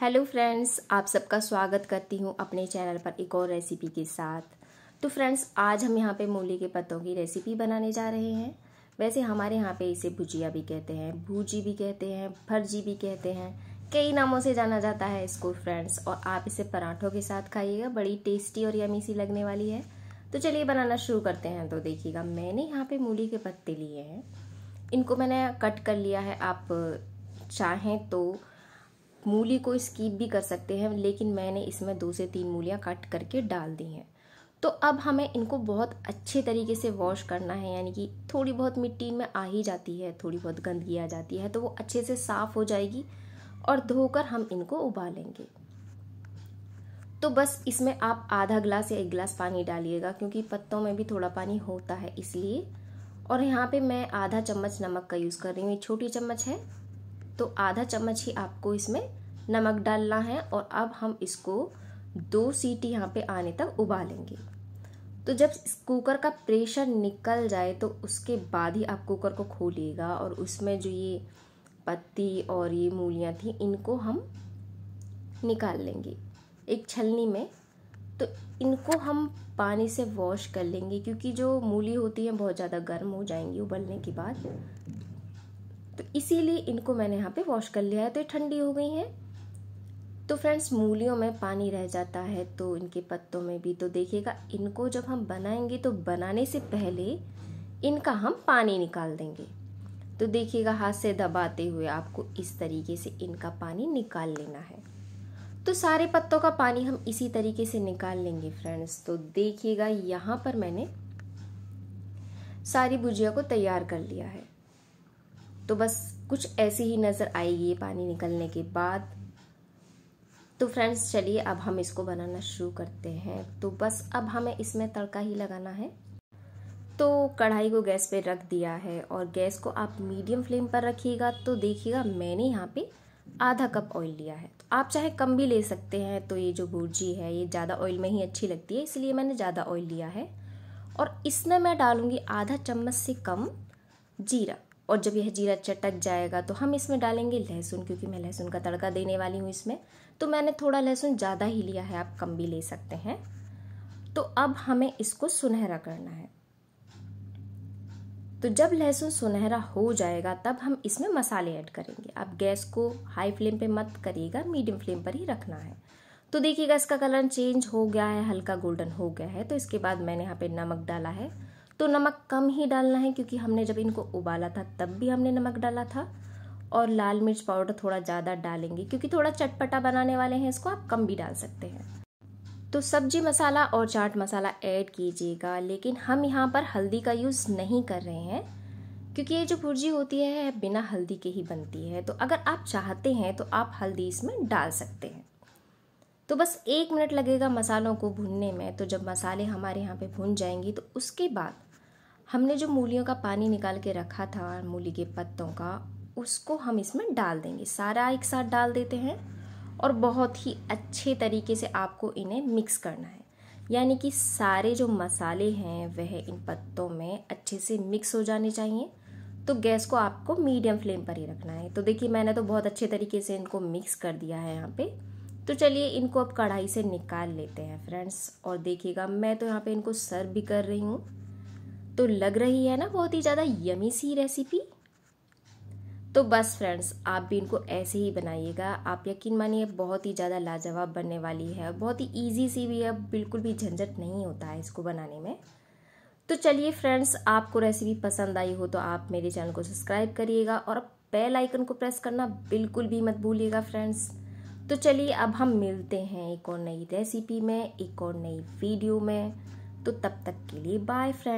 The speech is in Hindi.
हेलो फ्रेंड्स आप सबका स्वागत करती हूँ अपने चैनल पर एक और रेसिपी के साथ तो फ्रेंड्स आज हम यहाँ पे मूली के पत्तों की रेसिपी बनाने जा रहे हैं वैसे हमारे यहाँ पे इसे भुजिया भी कहते हैं भूजी भी कहते हैं भरजी भी कहते हैं कई नामों से जाना जाता है इसको फ्रेंड्स और आप इसे पराठों के साथ खाइएगा बड़ी टेस्टी और यमी सी लगने वाली है तो चलिए बनाना शुरू करते हैं तो देखिएगा मैंने यहाँ पे मूली के पत्ते लिए हैं इनको मैंने कट कर लिया है आप चाहें तो मूली को स्कीप भी कर सकते हैं लेकिन मैंने इसमें दो से तीन मूलियाँ कट करके डाल दी हैं तो अब हमें इनको बहुत अच्छे तरीके से वॉश करना है यानी कि थोड़ी बहुत मिट्टी में आ ही जाती है थोड़ी बहुत गंदगी आ जाती है तो वो अच्छे से साफ़ हो जाएगी और धोकर हम इनको उबालेंगे तो बस इसमें आप आधा गिलास या एक गिलास पानी डालिएगा क्योंकि पत्तों में भी थोड़ा पानी होता है इसलिए और यहाँ पे मैं आधा चम्मच नमक का यूज़ कर रही हूँ ये छोटी चम्मच है तो आधा चम्मच ही आपको इसमें नमक डालना है और अब हम इसको दो सीटी यहाँ पे आने तक उबालेंगे तो जब कुकर का प्रेशर निकल जाए तो उसके बाद ही आप कुकर को खोलिएगा और उसमें जो ये पत्ती और ये मूलियाँ थी इनको हम निकाल लेंगे एक छलनी में तो इनको हम पानी से वॉश कर लेंगे क्योंकि जो मूली होती है बहुत ज़्यादा गर्म हो जाएंगी उबलने के बाद तो इसीलिए इनको मैंने यहाँ पे वॉश कर लिया है तो ये ठंडी हो गई हैं तो फ्रेंड्स मूलियों में पानी रह जाता है तो इनके पत्तों में भी तो देखिएगा इनको जब हम बनाएंगे तो बनाने से पहले इनका हम पानी निकाल देंगे तो देखिएगा हाथ से दबाते हुए आपको इस तरीके से इनका पानी निकाल लेना है तो सारे पत्तों का पानी हम इसी तरीके से निकाल लेंगे फ्रेंड्स तो देखिएगा यहाँ पर मैंने सारी भुजिया को तैयार कर लिया है तो बस कुछ ऐसी ही नज़र आएगी ये पानी निकलने के बाद तो फ्रेंड्स चलिए अब हम इसको बनाना शुरू करते हैं तो बस अब हमें इसमें तड़का ही लगाना है तो कढ़ाई को गैस पे रख दिया है और गैस को आप मीडियम फ्लेम पर रखिएगा तो देखिएगा मैंने यहाँ पे आधा कप ऑयल लिया है तो आप चाहे कम भी ले सकते हैं तो ये जो भुर्जी है ये ज़्यादा ऑयल में ही अच्छी लगती है इसलिए मैंने ज़्यादा ऑयल लिया है और इसमें मैं डालूँगी आधा चम्मच से कम जीरा और जब यह जीरा चटक जाएगा तो हम इसमें डालेंगे लहसुन क्योंकि मैं लहसुन का तड़का देने वाली हूँ इसमें तो मैंने थोड़ा लहसुन ज़्यादा ही लिया है आप कम भी ले सकते हैं तो अब हमें इसको सुनहरा करना है तो जब लहसुन सुनहरा हो जाएगा तब हम इसमें मसाले ऐड करेंगे आप गैस को हाई फ्लेम पे मत करिएगा मीडियम फ्लेम पर ही रखना है तो देखिएगा इसका कलर चेंज हो गया है हल्का गोल्डन हो गया है तो इसके बाद मैंने यहाँ पे नमक डाला है तो नमक कम ही डालना है क्योंकि हमने जब इनको उबाला था तब भी हमने नमक डाला था और लाल मिर्च पाउडर थोड़ा ज़्यादा डालेंगे क्योंकि थोड़ा चटपटा बनाने वाले हैं इसको आप कम भी डाल सकते हैं तो सब्जी मसाला और चाट मसाला ऐड कीजिएगा लेकिन हम यहाँ पर हल्दी का यूज़ नहीं कर रहे हैं क्योंकि ये जो भुर्जी होती है बिना हल्दी के ही बनती है तो अगर आप चाहते हैं तो आप हल्दी इसमें डाल सकते हैं तो बस एक मिनट लगेगा मसालों को भूनने में तो जब मसाले हमारे यहाँ पे भून जाएंगे तो उसके बाद हमने जो मूलियों का पानी निकाल के रखा था मूली के पत्तों का उसको हम इसमें डाल देंगे सारा एक साथ डाल देते हैं और बहुत ही अच्छे तरीके से आपको इन्हें मिक्स करना है यानी कि सारे जो मसाले हैं वह इन पत्तों में अच्छे से मिक्स हो जाने चाहिए तो गैस को आपको मीडियम फ्लेम पर ही रखना है तो देखिए मैंने तो बहुत अच्छे तरीके से इनको मिक्स कर दिया है यहाँ पे तो चलिए इनको अब कढ़ाई से निकाल लेते हैं फ्रेंड्स और देखिएगा मैं तो यहाँ पे इनको सर्व भी कर रही हूँ तो लग रही है ना बहुत ही ज़्यादा यमी सी रेसिपी तो बस फ्रेंड्स आप भी इनको ऐसे ही बनाइएगा आप यकीन मानिए बहुत ही ज़्यादा लाजवाब बनने वाली है बहुत ही ईजी सी भी है बिल्कुल भी झंझट नहीं होता है इसको बनाने में तो चलिए फ्रेंड्स आपको रेसिपी पसंद आई हो तो आप मेरे चैनल को सब्सक्राइब करिएगा और बेल आइकन को प्रेस करना बिल्कुल भी मत भूलिएगा फ्रेंड्स तो चलिए अब हम मिलते हैं एक और नई रेसिपी में एक और नई वीडियो में तो तब तक के लिए बाय फ्रेंड्स